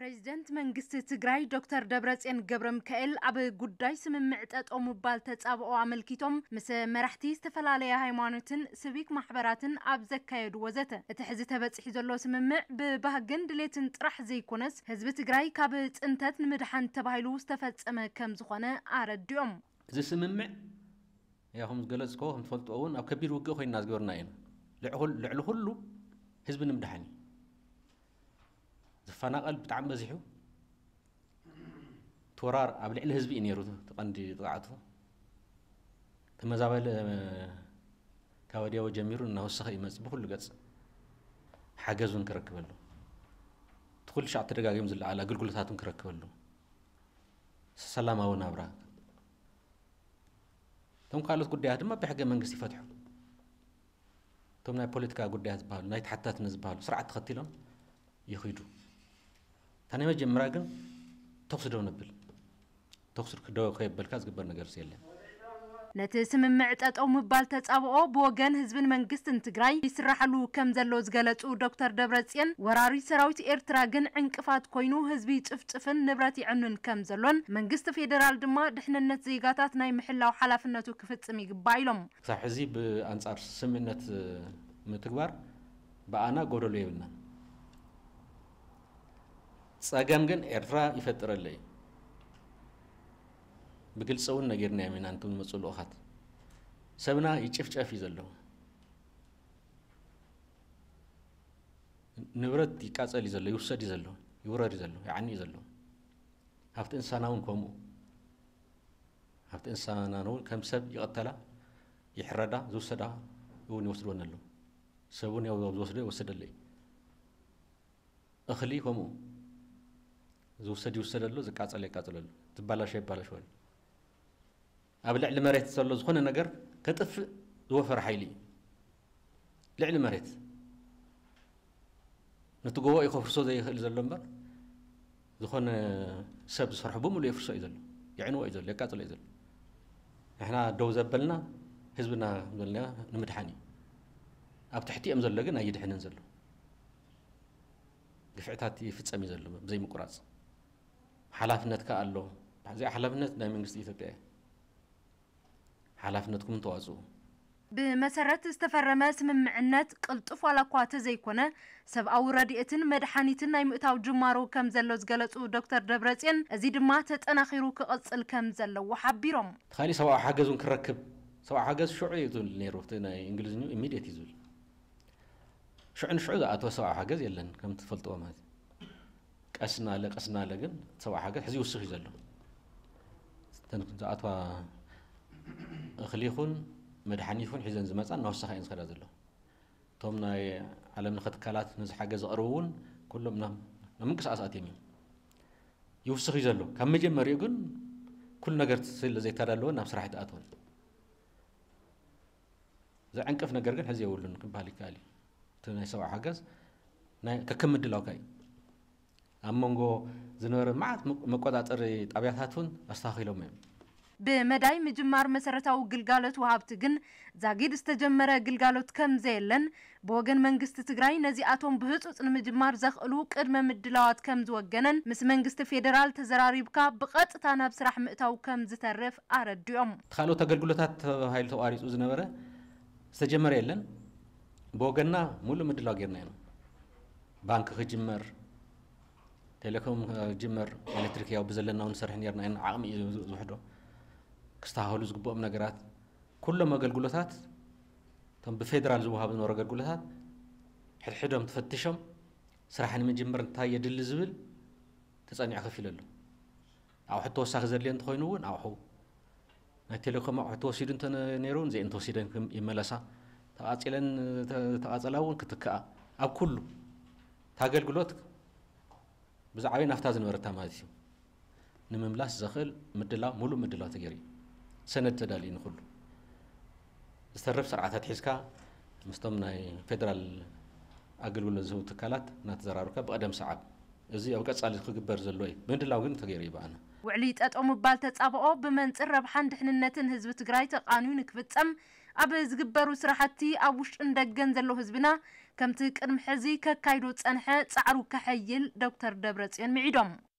ፕሬዚደንት መንግስቲ ትግራይ ዶክተር ደብረፅዮን ገብረ ሚካኤል ኣብ ጉዳይ ስምምዕ ጠጠ ምባል ተፃብኦ ኣመልኪቶም ምስ መራሕቲ ዝተፈላለየ ሃይማኖትን ስቢክ ማሕበራትን ኣብ ዘካየዱ ወዘተ እቲ ሕዚ ተበፂሒ ዘሎ ስምምዕ ብባህግን ድሌትን ጥራሕ ዘይኮነስ ህዝቢ ትግራይ ካብ ፅንተት ንምድሓን ተባሂሉ ዝተፈፀመ ከም ዝኾነ ኣረዲኦም እዚ ስምምዕ ያ ከም ዝገለፅኮ ከም ትፈልጦ እውን ኣብ ከቢድ ውግእ ኮይንና ዝገበርና ኢና ልዕሊ ኩሉ ህዝቢ ንምድሓን እዩ ዝፈናቐል ብጣዕሚ በዚሑ ትወራር ኣብ ልዕሊ ህዝቢ እዩ ነይሩ ተቐንዲ ጥቕዓቱ ተመዛበለ ካብ ወዲያቦ ጀሚሩ እናወሰኸ ይመፅ ብኩሉ ገፅ ሓገዝ እውን ክረክበሉ እቲ ኩሉ ሻዕ ተደጋጊሙ ዝለዓል ኣገልግሎታት እውን ክረክበሉ ሰላማዊ ናብራ እቶም ካልኦት ጉዳያት ድማ ብሕገ መንግስቲ ይፈትሑ እቶም ናይ ፖለቲካ ጉዳያት ዝበሃሉ ናይ ተሓታትነት ዝበሃሉ ስርዓት ተኸቲሎም ይኽዱ تاني ما جم راجل تقصد دون بل تقصد كدو خيب بالكاز قبل نجار سيلي نتيس من معت أو مبالتات أو أو بوغن هزبن من قستن تقراي يسرح لو كم زلوز غلط أو دكتور دبرتين وراري سراويت إرتراغن عنك فات كوينو هزبي تفتفن نبراتي عنن كم زلون من قست في درال دما دحنا نتزيقاتات ناي محلا وحلاف النتو كفت سميق بايلوم صح زي بأنصار سمنت متقبار بأنا قولو ليبنان ጸገም ግን ኤርትራ ይፈጥረለ እዩ ብግልፂ እውን ነጌርና እዮም ኢና እንትን መፁ ልኡኻት ሰብና ይጭፍጨፍ እዩ ዘለዎ ንብረት ይቃፀል እዩ ዘሎ ይውሰድ እዩ ዘሎ ይውረድ እዩ ዘሎ ይዓኒ እዩ ዘሎ ኣብቲ እንሳና እውን ከምኡ ኣብቲ እንሳና እውን ከም ሰብ ይቐተላ ይሕረዳ ዝውሰዳ እውን ይወስድወን ኣሎ ሰብ እውን ዝወስዶ ይወስደለ እዩ እኽሊ ከምኡ ዝውሰድ ይውሰደሉ ዝቃፀለ ይቃፀለሉ ዝባላሸ ይባላሸወሉ ኣብ ልዕሊ መሬት ዘሎ ዝኾነ ነገር ከጥፍእ ዝወፈረ ሓይሊ እዩ ልዕሊ መሬት ነቲ ጎቦ ይከፍርሶ ዘይኽእል ዘሎ እምበር ዝኾነ ሰብ ዝሰርሖ ብምሉእ የፍርሶ እዩ ዘሎ ይዕንዎ እዩ ዘሎ የቃፅሎ እዩ ዘሎ ንሕና ደው ዘበልና ህዝብና ዘለና ንምድሓን እዩ ኣብ ትሕቲ እዮም ዘሎ ግን ኣይድሕንን ዘሎ ግፍዕታት ይፍፀም እዩ ዘሎ ብዘይምቁራፅ ሓላፍነት ከ ኣሎ እዚኣ ሓላፍነት ናይ መንግስቲ ኢትዮጵያ እያ ሓላፍነትኩም ተዋፅኡ ብመሰረት ዝተፈረመ ስምምዕነት ቅልጡፍ ዋላ እኳ ተዘይኮነ ሰብኣዊ ረድኤትን መድሓኒትን ናይ ምእታው ጅማሮ ከም ዘሎ ዝገለፁ ዶክተር ደብረፅዮን እዚ ድማ ተጠናኺሩ ክቐፅል ከም ዘለዎ ሓቢሮም ካሊእ ሰብኣዊ ሓገዝ እውን ክረክብ ሰብኣዊ ሓገዝ ሽዑ እዩ ዝብል ነይሩ ናይ እንግሊዝኛ ኢሚድት እዩ ዝብል ሽዑ ንሽዑ ዝኣተወ ሰብኣዊ ሓገዝ የለን ከም ትፈልጥዎ ማለት እዩ ቀስና አለ ቀስና አለ ግን ሰብዓ ሓገር ሕዚ ይውስኽ እዩ ዘሎ እተን ዝኣትዋ እኽሊ ይኹን መድሓኒ ይኹን ሒዘን ዝመፃ እናወሳኺ እየን ዝኸዳ ዘሎ እቶም ናይ ዓለም ንኸትካላት ነዚ ሓገ ዝቐርቡ እውን ኩሎም ናብ ምንቅስቃስ ኣትዮም እዮም ይውስኽ እዩ ዘሎ ካብ መጀመሪኡ ግን ኩሉ ነገር ስለ ዘይተዳለወን ናብ ስራሕ ይተኣትወን ዘዕንቅፍ ነገር ግን ሕዚ የብሉን ክበሃል ይከኣል እዩ እቲ ናይ ሰብዓ ሓገዝ ከከምድላውካ እዩ ኣብ መንጎ ዝነበረ መዓት መቆጣጠሪ ጣብያታት እውን ኣስተኻኺሎም እዮም ብመዳይ ምጅማር መሰረታዊ ግልጋሎት ውሃብቲ ግን ዛጊድ ዝተጀመረ ግልጋሎት ከም ዘየለን ብወገን መንግስቲ ትግራይ ነዚኣቶም ብህፁፅ ንምጅማር ዘኽእሉ ቅድመ ምድላዋት ከም ዝወገነን ምስ መንግስቲ ፌደራል ተዘራሪብካ ብቐጥታ ናብ ስራሕ ምእታው ከም ዝተርፍ ኣረዲኦም ካልኦት ኣገልግሎታት ተባሂሉ ተቋሪፁ ዝነበረ ዝተጀመረ የለን ብወገንና ሙሉእ ምድላው ጌርና ኢና ባንኪ ክጅመር ቴሌኮም ጅምር ኤሌክትሪክ ያው ብዘለና እውን ሰርሕ ነርና ኢና ዓቕሚ እዩ ዝውሕዶ ክስተኻኸሉ ዝግብኦም ነገራት ኩሎም ኣገልግሎታት እቶም ብፌደራል ዝወሃብ ዝነበሩ ኣገልግሎታት ሕድሕዶም ተፈትሾም ስራሕ ንምጅምር እንታይ የድሊ ዝብል ተፀኒዑ ከፍ ኢሉ ኣሎ ኣቑሑ ተወሳኺ ዘድልየ እንተኮይኑ እውን ኣቑሑ ናይ ቴሌኮም ኣቑሑ ተወሲዱ እንተ ነይሩ እዚአን ተወሲደን ይመለሳ ተቃፂለን ተቃፀላ እውን ክትከኣ ኣብ ኩሉ ተኣገልግሎት بزعبي نفتاز نورتا مالتي نمم لاس زخل مدلا مولو مدلا تجري سند تدالين كل استرف سرعة تحسكا مستمنا فدرال أقل ولا زهو تكالات نتزرارك بقدم صعب إزي أوقات سالي خلق برزلوي مدلا وقن تجري بأنا وعليت أتقوم ببالتات أبقى بمن تقرب حاند حن النتن هزبت قرايت قانونك بتسم أبز قبر وسرحتي أبوش اندق جنزلو هزبنا كمتي قرم حزي كاكايدو تسانحة تعرو كحيل دكتر دبرتين معيدوم